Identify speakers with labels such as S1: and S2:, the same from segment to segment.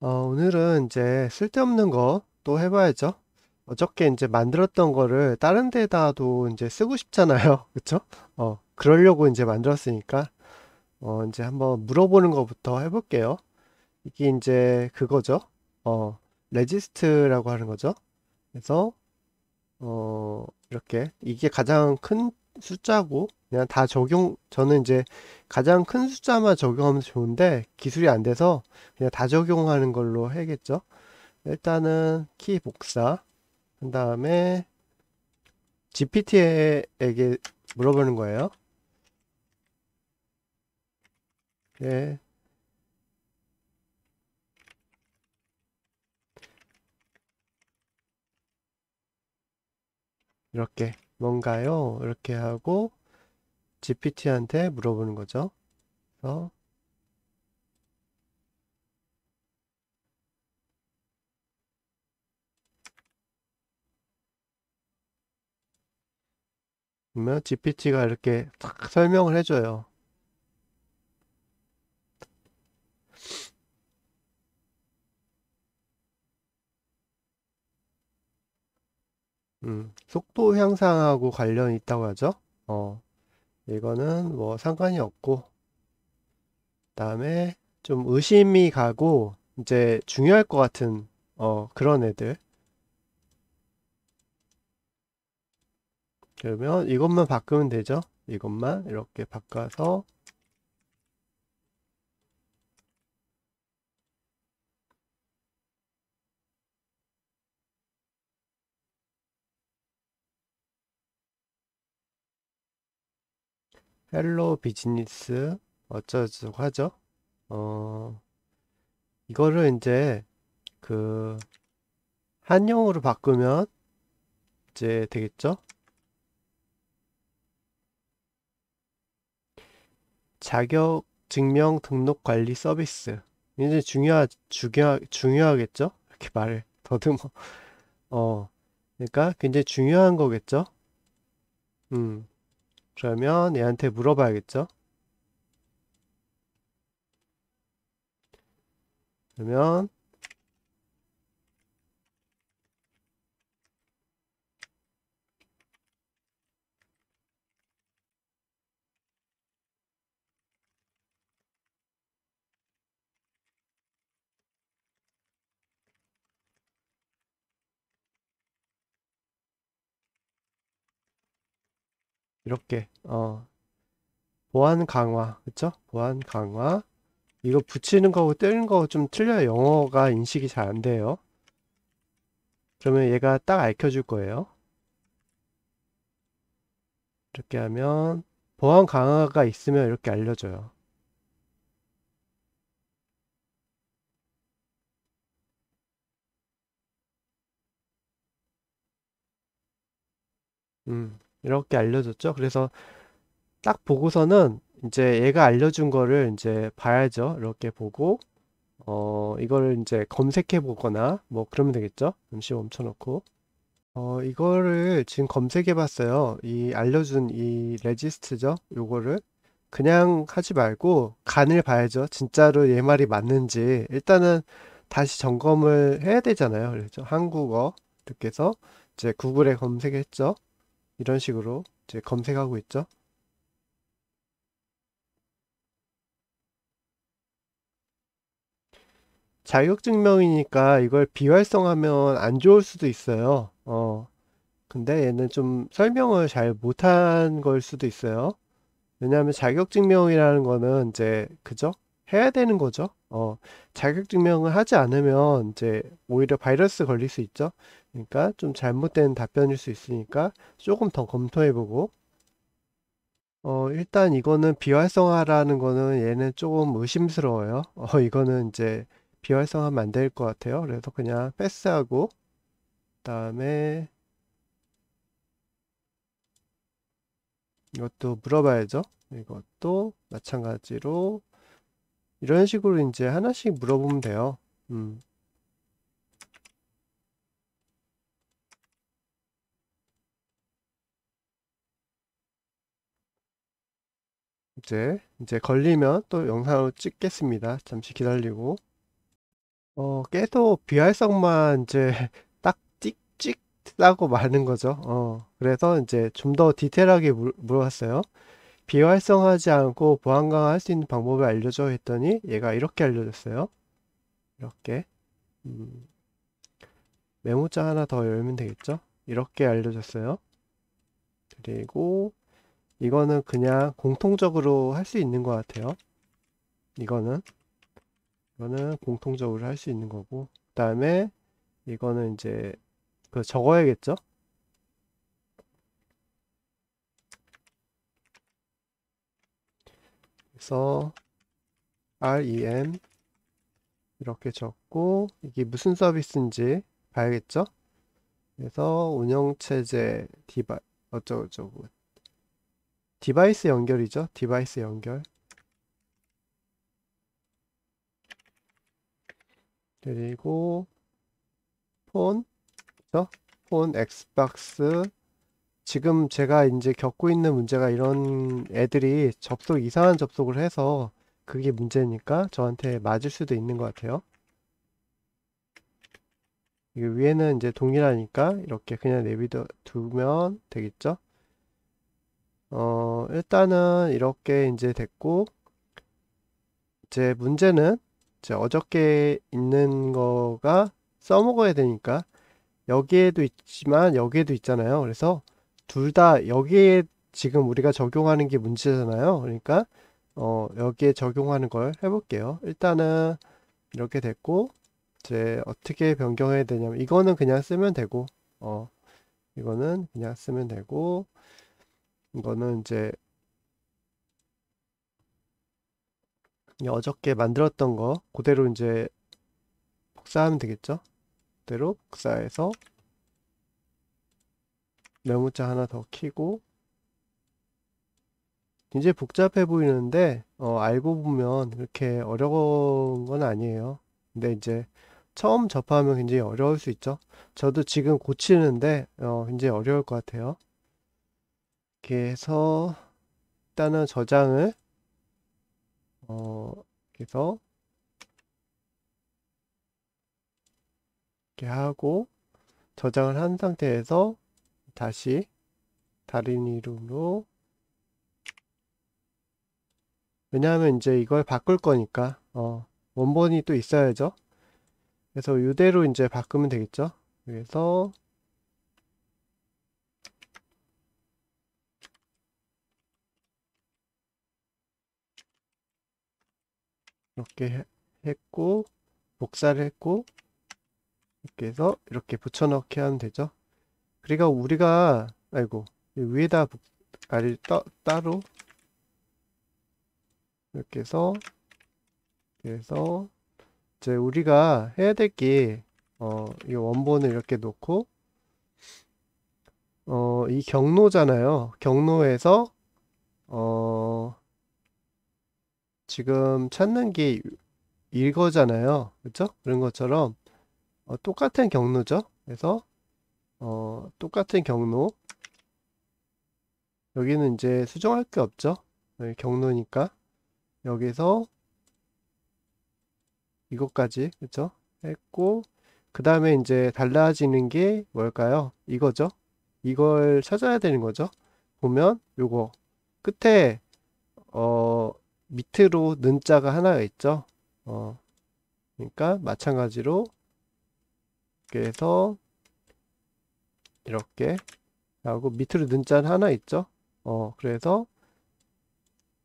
S1: 어, 오늘은 이제 쓸데없는 거 또 해봐야죠. 어저께 이제 만들었던 거를 다른 데다도 이제 쓰고 싶잖아요. 그쵸? 어, 그러려고 이제 만들었으니까, 어, 이제 한번 물어보는 것부터 해볼게요. 이게 이제 그거죠. 어, 레지스트라고 하는 거죠. 그래서, 어, 이렇게. 이게 가장 큰 숫자고, 그냥 다 적용 저는 이제 가장 큰 숫자만 적용하면 좋은데 기술이 안 돼서 그냥 다 적용하는 걸로 해야겠죠 일단은 키 복사 한 다음에 GPT에게 물어보는 거예요 네. 이렇게 뭔가요? 이렇게 하고 GPT한테 물어보는 거죠. 그래서 그러면 GPT가 이렇게 탁 설명을 해줘요. 음, 속도 향상하고 관련이 있다고 하죠. 어. 이거는 뭐 상관이 없고 그다음에 좀 의심이 가고 이제 중요할 것 같은 어 그런 애들 그러면 이것만 바꾸면 되죠 이것만 이렇게 바꿔서 헬로 비즈니스 어쩌고 하죠. 어, 이거를 이제 그 한영으로 바꾸면 이제 되겠죠? 자격 증명 등록 관리 서비스 이제 중요하 중요 중요하겠죠? 이렇게 말을 더듬어 어 그러니까 굉장히 중요한 거겠죠? 음 그러면 얘한테 물어봐야겠죠? 그러면 이렇게 어 보안 강화 그쵸 보안 강화 이거 붙이는 거하고 떼는 거고좀 틀려요 영어가 인식이 잘 안 돼요 그러면 얘가 딱 알켜줄 거예요 이렇게 하면 보안 강화가 있으면 이렇게 알려줘요 음 이렇게 알려줬죠. 그래서 딱 보고서는 이제 얘가 알려준 거를 이제 봐야죠. 이렇게 보고 어 이거를 이제 검색해 보거나 뭐 그러면 되겠죠. 잠시 멈춰놓고 어 이거를 지금 검색해 봤어요. 이 알려준 이 레지스트죠. 요거를 그냥 하지 말고 간을 봐야죠. 진짜로 얘 말이 맞는지 일단은 다시 점검을 해야 되잖아요. 그래서 그렇죠? 한국어 듣게서 이제 구글에 검색했죠. 이런 식으로 이제 검색하고 있죠. 자격증명이니까 이걸 비활성하면 안 좋을 수도 있어요. 어, 근데 얘는 좀 설명을 잘 못한 걸 수도 있어요. 왜냐하면 자격증명이라는 거는 이제 그죠? 해야 되는 거죠. 어, 자격증명을 하지 않으면 이제 오히려 바이러스 걸릴 수 있죠. 그러니까 좀 잘못된 답변일 수 있으니까 조금 더 검토해보고 어, 일단 이거는 비활성화라는 거는 얘는 조금 의심스러워요. 어, 이거는 이제 비활성화하면 안 될 것 같아요. 그래서 그냥 패스하고 그다음에 이것도 물어봐야죠. 이것도 마찬가지로 이런 식으로 이제 하나씩 물어보면 돼요. 음. 이제 이제 걸리면 또 영상으로 찍겠습니다. 잠시 기다리고 어 깨도 비활성만 이제 딱 찍찍 라고말하는 거죠. 어 그래서 이제 좀 더 디테일하게 물, 물어봤어요. 비활성화하지 않고 보안 강화할 수 있는 방법을 알려줘 했더니 얘가 이렇게 알려줬어요. 이렇게 음, 메모장 하나 더 열면 되겠죠? 이렇게 알려줬어요. 그리고 이거는 그냥 공통적으로 할 수 있는 것 같아요. 이거는 이거는 공통적으로 할 수 있는 거고 그 다음에 이거는 이제 그 적어야겠죠? 그래서 rem 이렇게 적고 이게 무슨 서비스인지 봐야겠죠? 그래서 운영체제 디바 어쩌고저쩌고 디바이스 연결이죠? 디바이스 연결 그리고 폰, 그죠? 폰, 엑스박스, 지금 제가 이제 겪고 있는 문제가 이런 애들이 접속, 이상한 접속을 해서 그게 문제니까 저한테 맞을 수도 있는 것 같아요. 이 위에는 이제 동일하니까 이렇게 그냥 내비둬 두면 되겠죠? 어, 일단은 이렇게 이제 됐고, 이제 문제는 이제 어저께 있는 거가 써먹어야 되니까 여기에도 있지만 여기에도 있잖아요. 그래서 둘다 여기에 지금 우리가 적용하는 게 문제잖아요. 그러니까 어, 여기에 적용하는 걸 해볼게요. 일단은 이렇게 됐고 이제 어떻게 변경해야 되냐면 이거는 그냥 쓰면 되고 어, 이거는 그냥 쓰면 되고 이거는 이제 어저께 만들었던 거 그대로 이제 복사하면 되겠죠. 그대로 복사해서 메모장 하나 더 키고 이제 복잡해 보이는데 어, 알고 보면 이렇게 어려운 건 아니에요 근데 이제 처음 접하면 굉장히 어려울 수 있죠 저도 지금 고치는데 어, 굉장히 어려울 것 같아요 이렇게 해서 일단은 저장을 어, 이렇게 해서 이렇게 하고 저장을 한 상태에서 다시 다른 이름으로 왜냐하면 이제 이걸 바꿀 거니까 어, 원본이 또 있어야죠 그래서 이대로 이제 바꾸면 되겠죠 그래서 이렇게 했고 복사를 했고 이렇게 해서 이렇게 붙여넣기 하면 되죠 그러니까 우리가 아이고 위에다 알을 따, 따로 이렇게 해서 그래서 이제 우리가 해야 될게 어, 이 원본을 이렇게 놓고 어, 이 경로잖아요. 경로에서 어, 지금 찾는 게 이거잖아요. 그렇죠? 그런 것처럼 어, 똑같은 경로죠. 그래서 어, 똑같은 경로 여기는 이제 수정할 게 없죠 여기 네, 경로니까 여기서 이것까지 그쵸 했고 그 다음에 이제 달라지는 게 뭘까요 이거죠 이걸 찾아야 되는 거죠 보면 요거 끝에 어 밑으로 는자가 하나가 있죠 어 그러니까 마찬가지로 이렇게 해서 이렇게 하고 밑으로 눈자 하나 있죠 어 그래서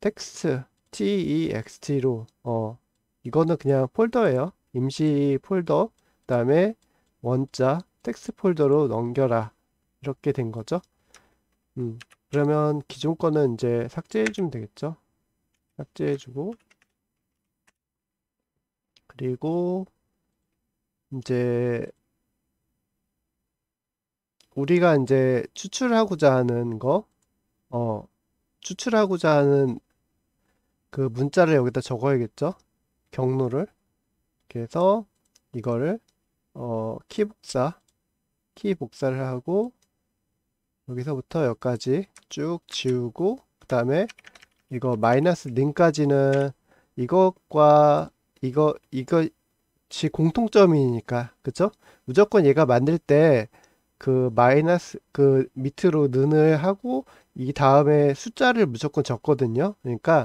S1: 텍스트 text로 e 어 이거는 그냥 폴더예요 임시 폴더 그 다음에 원자 텍스트 폴더로 넘겨라 이렇게 된 거죠 음 그러면 기존 거는 이제 삭제해 주면 되겠죠 삭제해 주고 그리고 이제 우리가 이제 추출하고자 하는 거, 어, 추출하고자 하는 그 문자를 여기다 적어야겠죠? 경로를. 그래서 이거를, 어, 키 복사, 키 복사를 하고, 여기서부터 여기까지 쭉 지우고, 그 다음에 이거 마이너스 링까지는 이것과 이거, 이거, 지 공통점이니까, 그쵸? 무조건 얘가 만들 때그 마이너스 그 밑으로 는을 하고 이 다음에 숫자를 무조건 적거든요. 그러니까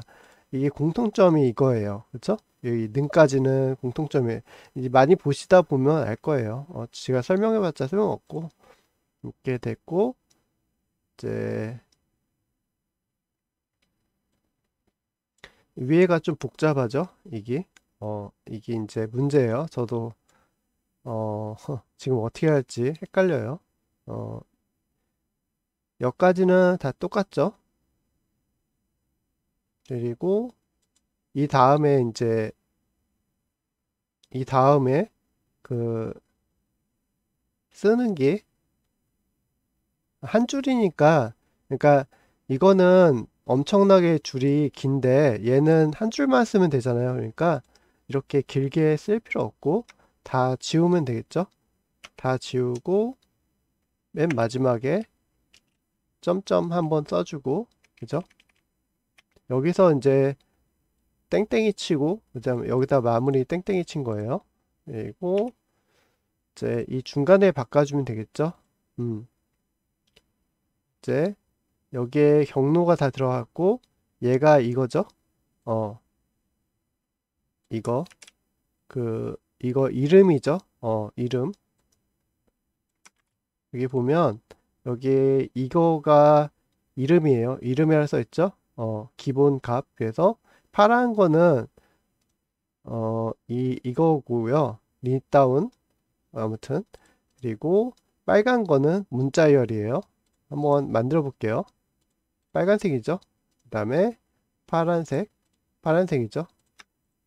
S1: 이게 공통점이 이거예요. 그렇죠? 여기 는까지는 공통점이 이제 많이 보시다 보면 알 거예요. 어, 제가 설명해봤자 소용없고 이렇게 됐고 이제 위에가 좀 복잡하죠. 이게 어 이게 이제 문제예요. 저도 어 지금 어떻게 할지 헷갈려요. 어, 여기까지는 다 똑같죠? 그리고 이 다음에 이제 이 다음에 그 쓰는 게 한 줄이니까 그러니까 이거는 엄청나게 줄이 긴데 얘는 한 줄만 쓰면 되잖아요. 그러니까 이렇게 길게 쓸 필요 없고 다 지우면 되겠죠? 다 지우고 맨 마지막에 점점 한번 써주고 그죠? 여기서 이제 땡땡이 치고 그다음 여기다 마무리 땡땡이 친 거예요. 그리고 예, 이제 이 중간에 바꿔주면 되겠죠? 음. 이제 여기에 경로가 다 들어갔고 얘가 이거죠? 어. 이거 그 이거 이름이죠? 어, 이름. 여기 보면 여기 이거가 이름이에요. 이름이라 써있죠. 어, 기본 값. 그래서 파란 거는 어, 이, 이거고요. 리다운 아무튼 그리고 빨간 거는 문자열이에요. 한번 만들어 볼게요. 빨간색이죠. 그 다음에 파란색, 파란색이죠.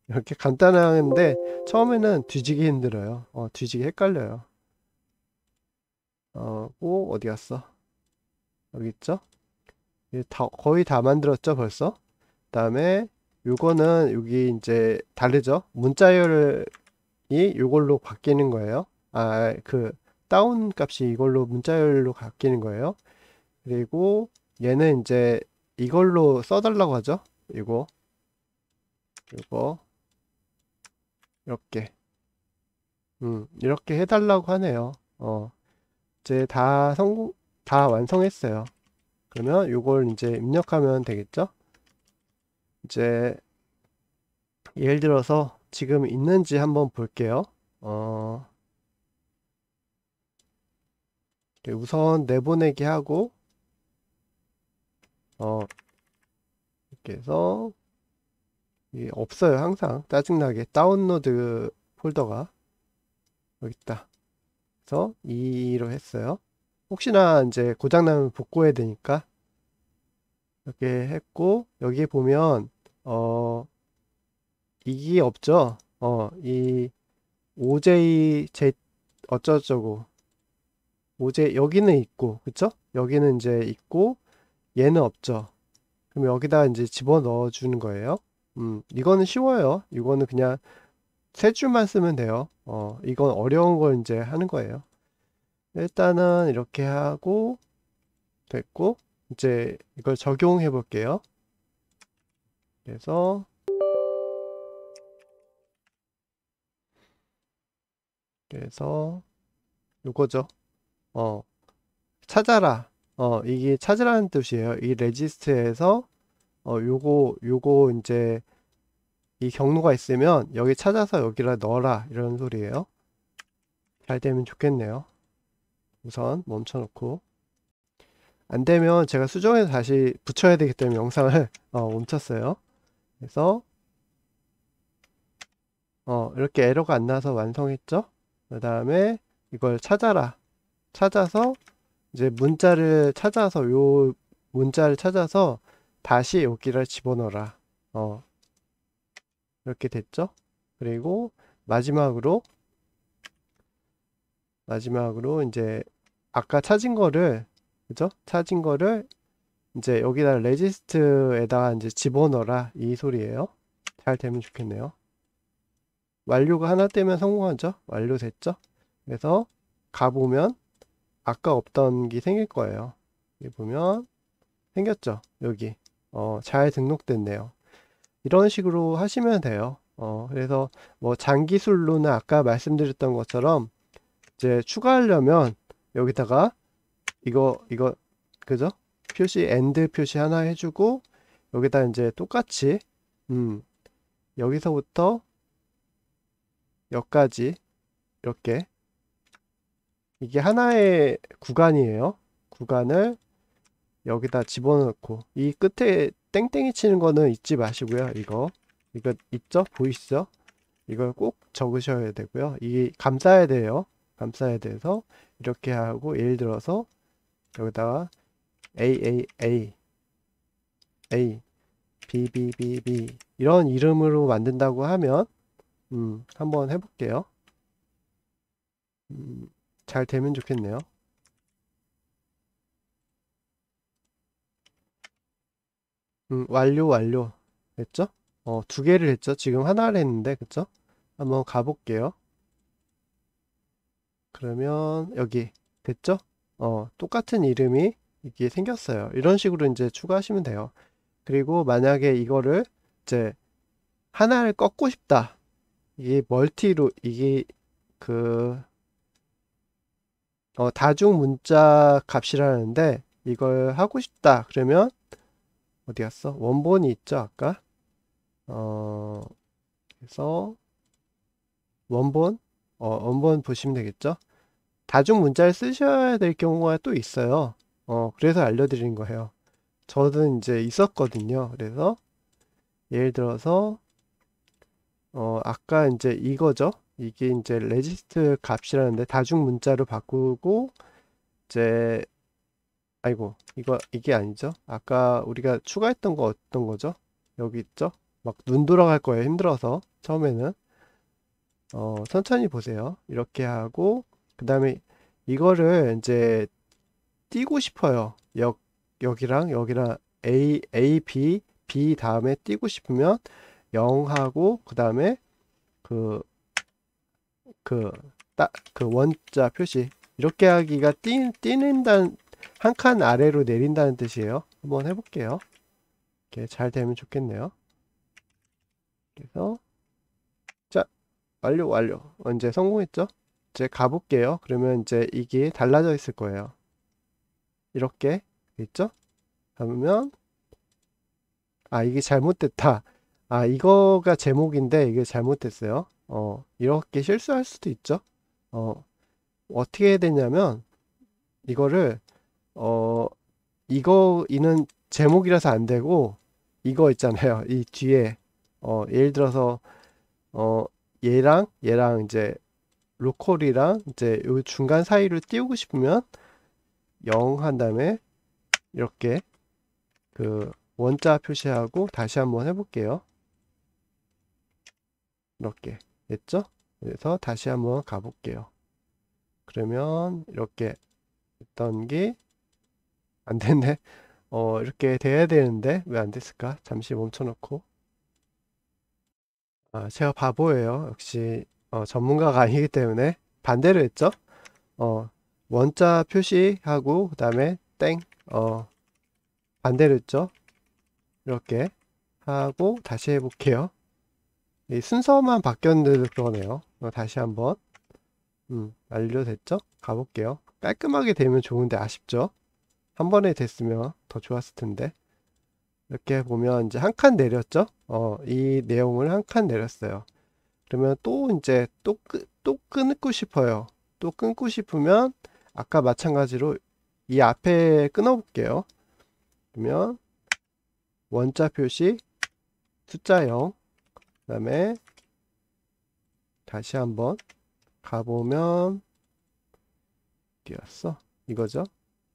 S1: 이렇게 간단한데 처음에는 뒤지기 힘들어요. 어, 뒤지기 헷갈려요. 어고 어디 갔어? 여기 있죠? 다, 거의 다 만들었죠 벌써? 그 다음에 요거는 여기 이제 다르죠? 문자열이 요걸로 바뀌는 거예요. 아그 다운 값이 이걸로 문자열로 바뀌는 거예요. 그리고 얘는 이제 이걸로 써달라고 하죠. 이거 이거 이렇게 음 이렇게 해달라고 하네요. 어 이제 다 성공, 다 완성했어요. 그러면 이걸 이제 입력하면 되겠죠? 이제 예를 들어서 지금 있는지 한번 볼게요. 어, 우선 내보내기 하고 어, 이렇게 해서 이 없어요 항상 짜증나게 다운로드 폴더가 여기 있다 그래서 2로 했어요. 혹시나 이제 고장나면 복구해야 되니까 이렇게 했고 여기 보면 어 이게 없죠. 어이 OJ 제 어쩌저고 OJ 여기는 있고 그쵸? 여기는 이제 있고 얘는 없죠. 그럼 여기다 이제 집어 넣어 주는 거예요. 음 이거는 쉬워요. 이거는 그냥 세 줄만 쓰면 돼요. 어, 이건 어려운 걸 이제 하는 거예요. 일단은 이렇게 하고 됐고 이제 이걸 적용해 볼게요. 그래서 그래서 요거죠. 어 찾아라. 어 이게 찾으라는 뜻이에요. 이 레지스트에서 어 요거 요거 이제 이 경로가 있으면 여기 찾아서 여기다 넣어라 이런 소리예요 잘 되면 좋겠네요 우선 멈춰놓고 안되면 제가 수정해서 다시 붙여야 되기 때문에 영상을 어, 멈췄어요 그래서 어, 이렇게 에러가 안 나서 완성했죠 그 다음에 이걸 찾아라 찾아서 이제 문자를 찾아서 요 문자를 찾아서 다시 여기를 집어넣어라 어 이렇게 됐죠 그리고 마지막으로 마지막으로 이제 아까 찾은 거를 그죠 찾은 거를 이제 여기다 레지스트에다가 이제 집어넣어라 이 소리예요 잘 되면 좋겠네요 완료가 하나 되면 성공하죠 완료됐죠 그래서 가보면 아까 없던 게 생길 거예요 여기 보면 생겼죠 여기 어, 잘 등록됐네요 이런 식으로 하시면 돼요. 어, 그래서 뭐 장기술로는 아까 말씀드렸던 것처럼 이제 추가하려면 여기다가 이거 이거 그죠? 표시 e 드 표시 하나 해주고 여기다 이제 똑같이 음 여기서부터 여기까지 이렇게 이게 하나의 구간이에요. 구간을 여기다 집어넣고 이 끝에 땡땡이 치는 거는 잊지 마시고요. 이거 이거 있죠? 보이시죠? 이걸 꼭 적으셔야 되고요. 이게 감싸야 돼요. 감싸야 돼서 이렇게 하고 예를 들어서 여기다가 A A A A B B B B 이런 이름으로 만든다고 하면 음 한번 해볼게요. 음, 잘 되면 좋겠네요. 음, 완료 완료 됐죠 어, 두 개를 했죠? 지금 하나를 했는데 그쵸? 한번 가볼게요. 그러면 여기 됐죠? 어, 똑같은 이름이 이게 생겼어요. 이런 식으로 이제 추가하시면 돼요. 그리고 만약에 이거를 이제 하나를 꺾고 싶다. 이게 멀티로 이게 그 어, 다중 문자 값이라는데 이걸 하고 싶다. 그러면 어디 갔어? 원본이 있죠, 아까? 어, 그래서 원본, 어, 원본 보시면 되겠죠? 다중 문자를 쓰셔야 될 경우가 또 있어요. 어, 그래서 알려드린 거예요. 저는 이제 있었거든요. 그래서 예를 들어서 어, 아까 이제 이거죠. 이게 이제 레지스트 값이라는데 다중 문자로 바꾸고 이제 아이고 이거 이게 아니죠 아까 우리가 추가했던 거 어떤 거죠 여기 있죠 막 눈 돌아갈 거예요 힘들어서 처음에는 어 천천히 보세요 이렇게 하고 그 다음에 이거를 이제 띄고 싶어요 역 여기랑 여기랑 A, A, B, B 다음에 띄고 싶으면 0하고 그 다음에 그, 그그딱그 원자 표시 이렇게 하기가 띠, 띄는단 한칸 아래로 내린다는 뜻이에요. 한번 해볼게요. 이렇게 잘 되면 좋겠네요. 그래서 자 완료 완료 언제 성공했죠? 이제 가볼게요. 그러면 이제 이게 달라져 있을 거예요. 이렇게 있죠? 그러면 아 이게 잘못됐다. 아 이거가 제목인데 이게 잘못됐어요. 어 이렇게 실수할 수도 있죠. 어 어떻게 해야 되냐면 이거를 어 이거 이는 제목이라서 안 되고 이거 있잖아요. 이 뒤에 어 예를 들어서 어 얘랑 얘랑 이제 로컬이랑 이제 요 중간 사이를 띄우고 싶으면 0 한 다음에 이렇게 그 원자 표시하고 다시 한번 해볼게요. 이렇게 됐죠? 그래서 다시 한번 가볼게요. 그러면 이렇게 했던 게안 됐네. 어, 이렇게 돼야 되는데 왜 안 됐을까? 잠시 멈춰놓고. 아, 제가 바보예요. 역시 어, 전문가가 아니기 때문에 반대로 했죠. 어, 원자 표시하고 그다음에 땡. 어, 반대로 했죠. 이렇게 하고 다시 해볼게요. 이 순서만 바뀌었는데도 그러네요. 어, 다시 한번 음, 완료됐죠? 가볼게요. 깔끔하게 되면 좋은데 아쉽죠? 한 번에 됐으면 더 좋았을 텐데 이렇게 보면 이제 한 칸 내렸죠 어, 이 내용을 한 칸 내렸어요 그러면 또 이제 또, 끄, 또 끊고 싶어요 또 끊고 싶으면 아까 마찬가지로 이 앞에 끊어 볼게요 그러면 원자 표시 숫자 0 그 다음에 다시 한번 가보면 뛰었어 이거죠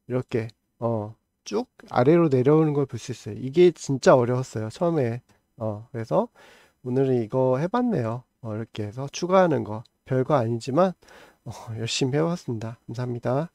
S1: 이렇게 어, 쭉 아래로 내려오는 걸 볼 수 있어요. 이게 진짜 어려웠어요. 처음에. 어, 그래서 오늘은 이거 해봤네요. 어, 이렇게 해서 추가하는 거. 별거 아니지만 어, 열심히 해봤습니다. 감사합니다.